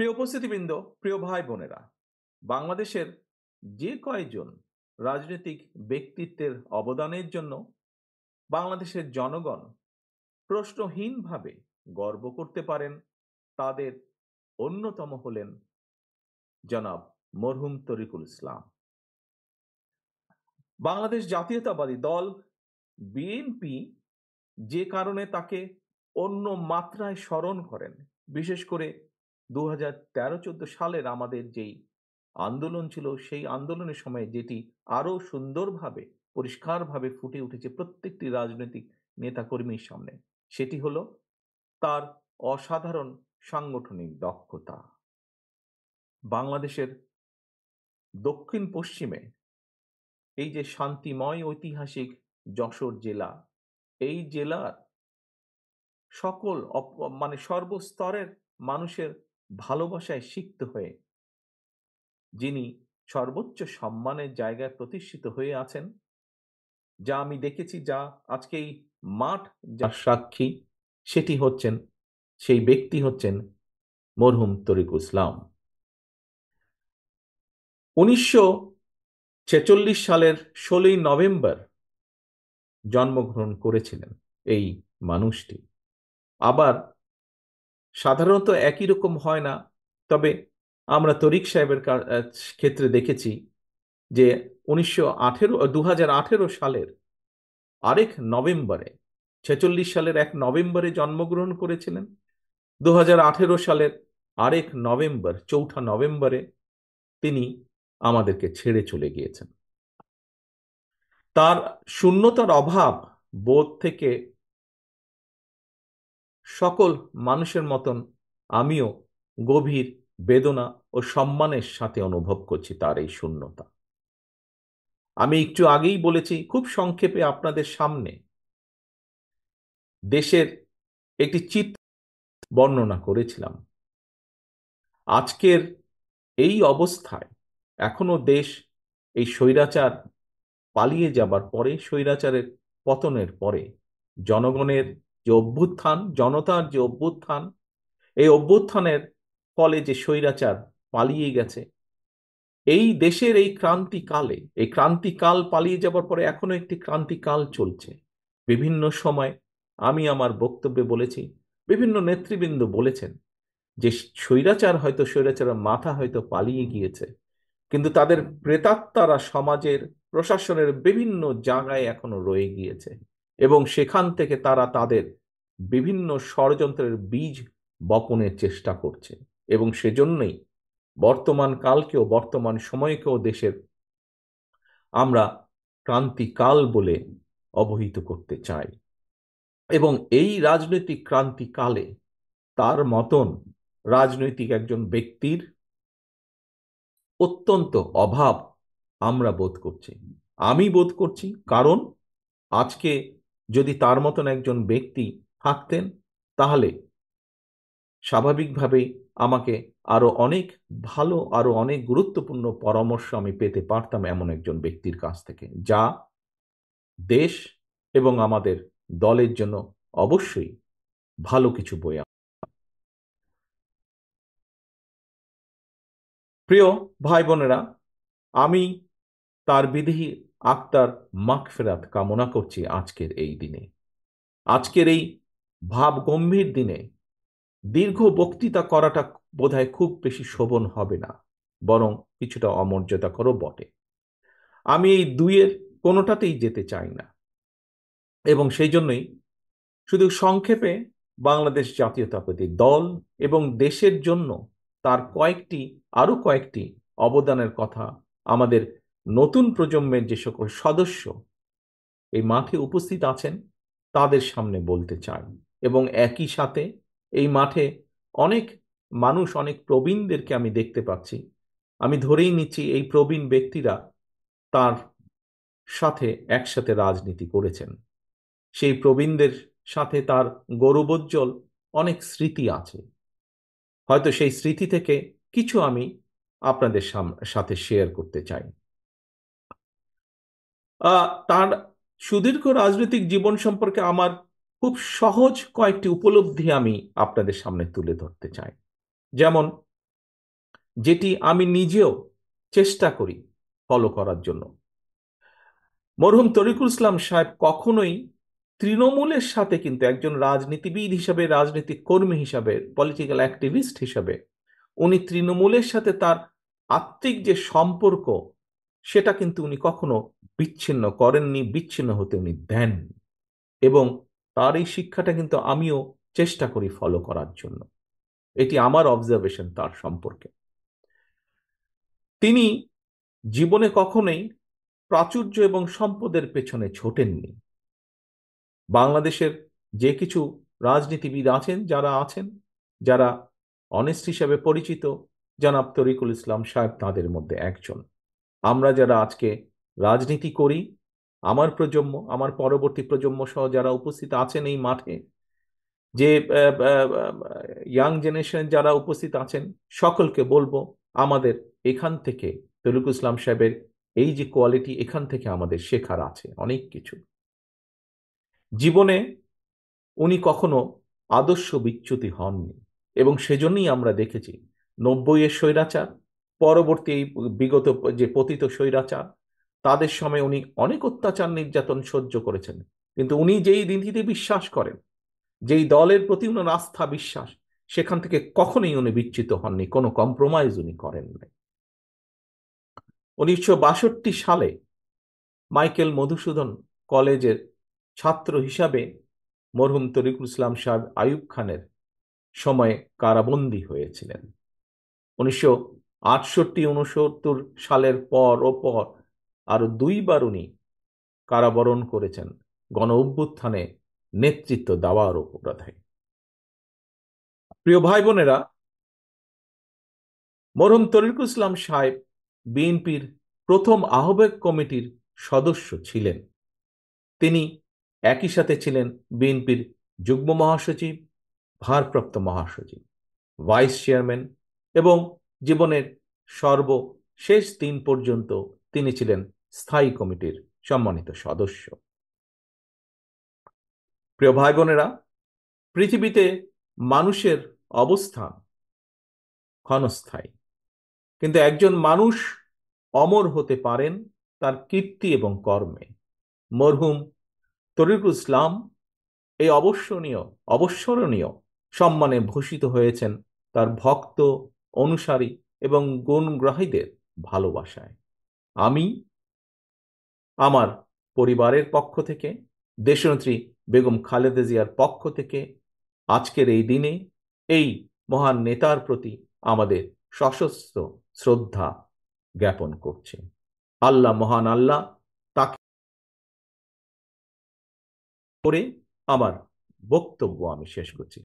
প্রিয় উপস্থিতিবৃন্দ প্রিয় ভাই বোনেরা বাংলাদেশের যে কয়জন রাজনৈতিক ব্যক্তিত্বের অবদানের জন্য বাংলাদেশের জনগণ প্রশ্নহীনভাবে গর্ব করতে পারেন তাদের অন্যতম হলেন জনাব মরহুম তরিকুল ইসলাম বাংলাদেশ জাতীয়তাবাদী দল বিএনপি যে কারণে তাকে অন্য মাত্রায় স্মরণ করেন বিশেষ করে দু হাজার তেরো চোদ্দ সালের আমাদের যেই আন্দোলন ছিল সেই আন্দোলনের সময় যেটি আরও সুন্দরভাবে পরিষ্কারভাবে ফুটে উঠেছে প্রত্যেকটি রাজনৈতিক নেতাকর্মীর সামনে সেটি হল তার অসাধারণ সাংগঠনিক দক্ষতা বাংলাদেশের দক্ষিণ পশ্চিমে এই যে শান্তিময় ঐতিহাসিক যশোর জেলা এই জেলার সকল মানে সর্বস্তরের মানুষের ভালোবাসায় সিক্ত হয়ে যিনি সর্বোচ্চ সম্মানের জায়গায় প্রতিষ্ঠিত হয়ে আছেন যা আমি দেখেছি যা আজকে এই মাঠ যার সাক্ষী সেটি হচ্ছেন সেই ব্যক্তি হচ্ছেন মরহুম তরিক ইসলাম উনিশশো ছেচল্লিশ সালের ষোলোই নভেম্বর জন্মগ্রহণ করেছিলেন এই মানুষটি আবার সাধারণত একই রকম হয় না তবে আমরা তরিক সাহেবের ক্ষেত্রে দেখেছি যে উনিশশো আঠেরো দু সালের আরেক নভেম্বরে ছেচল্লিশ সালের এক নভেম্বরে জন্মগ্রহণ করেছিলেন দু সালের আরেক নভেম্বর চৌঠা নভেম্বরে তিনি আমাদেরকে ছেড়ে চলে গিয়েছেন তার শূন্যতার অভাব বোধ থেকে সকল মানুষের মতন আমিও গভীর বেদনা ও সম্মানের সাথে অনুভব করছি তার এই শূন্যতা আমি একটু আগেই বলেছি খুব সংক্ষেপে আপনাদের সামনে দেশের একটি চিত্র বর্ণনা করেছিলাম আজকের এই অবস্থায় এখনো দেশ এই স্বৈরাচার পালিয়ে যাবার পরে স্বৈরাচারের পতনের পরে জনগণের যে অভ্যুত্থান জনতার যে অভ্যুত্থান এই অভ্যুত্থানের ফলে যে স্বৈরাচার পালিয়ে গেছে এই দেশের এই ক্রান্তিকালে এই ক্রান্তিকাল পালিয়ে যাবার পরে এখনো একটি ক্রান্তিকাল চলছে বিভিন্ন সময় আমি আমার বক্তব্যে বলেছি বিভিন্ন নেতৃবৃন্দ বলেছেন যে স্বৈরাচার হয়তো স্বৈরাচারের মাথা হয়তো পালিয়ে গিয়েছে কিন্তু তাদের প্রেতাত্মারা সমাজের প্রশাসনের বিভিন্ন জায়গায় এখনো রয়ে গিয়েছে এবং সেখান থেকে তারা তাদের বিভিন্ন ষড়যন্ত্রের বীজ বপনের চেষ্টা করছে এবং সেজন্যই বর্তমান কালকেও বর্তমান সময়কেও দেশের আমরা ক্রান্তিকাল বলে অবহিত করতে চাই এবং এই রাজনৈতিক ক্রান্তিকালে তার মতন রাজনৈতিক একজন ব্যক্তির অত্যন্ত অভাব আমরা বোধ করছি আমি বোধ করছি কারণ আজকে যদি তার মতন একজন ব্যক্তি থাকতেন তাহলে স্বাভাবিকভাবেই আমাকে আরও অনেক ভালো আরও অনেক গুরুত্বপূর্ণ পরামর্শ আমি পেতে পারতাম এমন একজন ব্যক্তির কাছ থেকে যা দেশ এবং আমাদের দলের জন্য অবশ্যই ভালো কিছু বই প্রিয় ভাই বোনেরা আমি তার বিধি আক্তার মাকফেরাত কামনা করছি আজকের এই দিনে আজকের এই ভাব গম্ভীর দিনে দীর্ঘ বক্তৃতা করাটা বোধহয় খুব বেশি শোভন হবে না বরং কিছুটা করো বটে আমি এই দুইয়ের কোনোটাতেই যেতে চাই না এবং সেই জন্যই শুধু সংক্ষেপে বাংলাদেশ জাতীয়তাবাদী দল এবং দেশের জন্য তার কয়েকটি আরও কয়েকটি অবদানের কথা আমাদের নতুন প্রজন্মের যে সকল সদস্য এই মাঠে উপস্থিত আছেন তাদের সামনে বলতে চাই এবং একই সাথে এই মাঠে অনেক মানুষ অনেক প্রবীণদেরকে আমি দেখতে পাচ্ছি আমি ধরেই নিচ্ছি এই প্রবীণ ব্যক্তিরা তার সাথে একসাথে রাজনীতি করেছেন সেই প্রবীণদের সাথে তার গৌরবোজ্জ্বল অনেক স্মৃতি আছে হয়তো সেই স্মৃতি থেকে কিছু আমি আপনাদের সাথে শেয়ার করতে চাই তার সুদীর্ঘ রাজনৈতিক জীবন সম্পর্কে আমার খুব সহজ কয়েকটি উপলব্ধি আমি আপনাদের সামনে তুলে ধরতে চাই যেমন যেটি আমি নিজেও চেষ্টা করি ফলো করার জন্য মরহুম তরিকুল ইসলাম সাহেব কখনোই তৃণমূলের সাথে কিন্তু একজন রাজনীতিবিদ হিসাবে রাজনীতিক কর্মী হিসাবে পলিটিক্যাল অ্যাক্টিভিস্ট হিসাবে উনি তৃণমূলের সাথে তার আত্মিক যে সম্পর্ক সেটা কিন্তু উনি কখনো বিচ্ছিন্ন করেননি বিচ্ছিন্ন হতে উনি দেন এবং তার এই শিক্ষাটা কিন্তু আমিও চেষ্টা করি ফলো করার জন্য এটি আমার অবজারভেশন তার সম্পর্কে তিনি জীবনে কখনোই প্রাচুর্য এবং সম্পদের পেছনে ছোটেননি বাংলাদেশের যে কিছু রাজনীতিবিদ আছেন যারা আছেন যারা অনেস্ট হিসাবে পরিচিত জনাব তরিকুল ইসলাম সাহেব তাঁদের মধ্যে একজন আমরা যারা আজকে রাজনীতি করি আমার প্রজন্ম আমার পরবর্তী প্রজন্ম সহ যারা উপস্থিত আছেন এই মাঠে যে ইয়াং জেনারেশন যারা উপস্থিত আছেন সকলকে বলবো আমাদের এখান থেকে তলুক ইসলাম সাহেবের এই যে কোয়ালিটি এখান থেকে আমাদের শেখার আছে অনেক কিছু জীবনে উনি কখনো আদর্শ বিচ্যুতি হননি এবং সেজন্যই আমরা দেখেছি নব্বইয়ের স্বৈরাচার পরবর্তী বিগত যে পতিত স্বৈরাচার তাদের সময় উনি অনেক অত্যাচার নির্যাতন সহ্য করেছেন কিন্তু উনি যেই নীতিতে বিশ্বাস করেন যেই দলের প্রতি উনার আস্থা বিশ্বাস সেখান থেকে কখনোই উনি বিচ্ছিত হননি কোনো কম্প্রোমাইজ উনি করেন নাই উনিশশো সালে মাইকেল মধুসূদন কলেজের ছাত্র হিসাবে মরহুম তরিকুল ইসলাম সাহেব আয়ুব খানের সময়ে কারাবন্দী হয়েছিলেন উনিশশো আটষট্টি উনসত্তর সালের পর ও পর আরও দুইবার উনি কারাবরণ করেছেন গণ অভ্যুত্থানে নেতৃত্ব দেওয়ার অপরাধে প্রিয় ভাই বোনেরা মরহম তরিকুল ইসলাম সাহেব বিএনপির প্রথম আহ্বায়ক কমিটির সদস্য ছিলেন তিনি একই সাথে ছিলেন বিএনপির যুগ্ম মহাসচিব ভারপ্রাপ্ত মহাসচিব ভাইস চেয়ারম্যান এবং জীবনের সর্বশেষ দিন পর্যন্ত তিনি ছিলেন স্থায়ী কমিটির সম্মানিত সদস্য প্রিয় ভাই বোনেরা পৃথিবীতে মানুষের অবস্থান ক্ষণস্থায়ী কিন্তু একজন মানুষ অমর হতে পারেন তার কীর্তি এবং কর্মে মরহুম তরিকুল ইসলাম এই অবসরণীয় অবসরণীয় সম্মানে ভূষিত হয়েছেন তার ভক্ত অনুসারী এবং গুণগ্রাহীদের ভালোবাসায় আমি আমার পরিবারের পক্ষ থেকে দেশনেত্রী বেগম খালেদা জিয়ার পক্ষ থেকে আজকের এই দিনে এই মহান নেতার প্রতি আমাদের সশস্ত্র শ্রদ্ধা জ্ঞাপন করছে আল্লাহ মহান আল্লাহ তাকে করে আমার বক্তব্য আমি শেষ করছি